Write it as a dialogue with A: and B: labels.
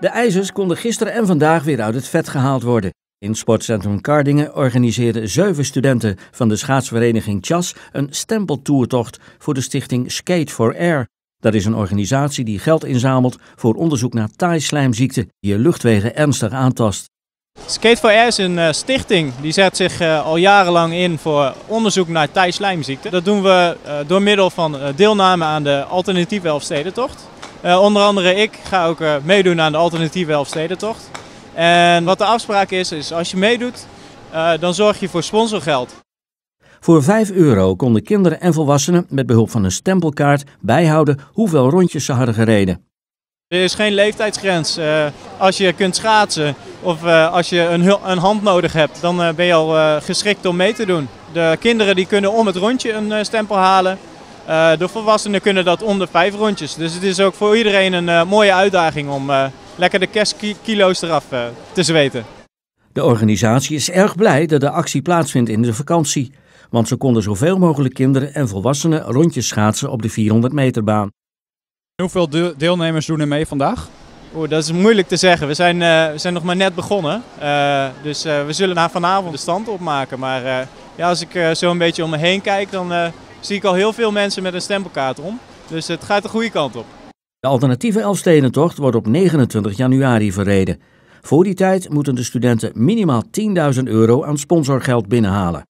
A: De ijzers konden gisteren en vandaag weer uit het vet gehaald worden. In Sportcentrum Kardingen organiseerden zeven studenten van de schaatsvereniging Chas een stempeltoertocht voor de stichting Skate for Air. Dat is een organisatie die geld inzamelt voor onderzoek naar taaislijmziekte die je luchtwegen ernstig aantast.
B: Skate for Air is een eh, stichting die zet zich eh, al jarenlang in voor onderzoek naar taaislijmziekte. Dat doen we eh, door middel van deelname aan de alternatieve Elfstedentocht. Eh, onder andere ik ga ook eh, meedoen aan de alternatieve Elfstedentocht. En wat de afspraak is, is als je meedoet, eh, dan zorg je voor sponsorgeld.
A: Voor 5 euro konden kinderen en volwassenen met behulp van een stempelkaart bijhouden hoeveel rondjes ze hadden gereden.
B: Er is geen leeftijdsgrens. als je kunt schaatsen of als je een, hand nodig hebt, dan ben je al geschikt om mee te doen. De kinderen die kunnen om het rondje een stempel halen. Eh, de volwassenen kunnen dat onder vijf rondjes. Dus het is ook voor iedereen een eh, mooie uitdaging om eh, lekker de kerstkilo's eraf te zweten.
A: De organisatie is erg blij dat de actie plaatsvindt in de vakantie. Want ze konden zoveel mogelijk kinderen en volwassenen rondjes schaatsen op de 400 meterbaan.
B: Hoeveel deelnemers doen er mee vandaag? Oeh, dat is moeilijk te zeggen. We zijn, we zijn nog maar net begonnen. dus we zullen na vanavond de stand opmaken. Maar ja, als ik zo een beetje om me heen kijk, dan zie ik al heel veel mensen met een stempelkaart om. Dus het gaat de goede kant op.
A: De alternatieve Elfstedentocht wordt op 29 januari verreden. Voor die tijd moeten de studenten minimaal 10.000 euro aan sponsorgeld binnenhalen.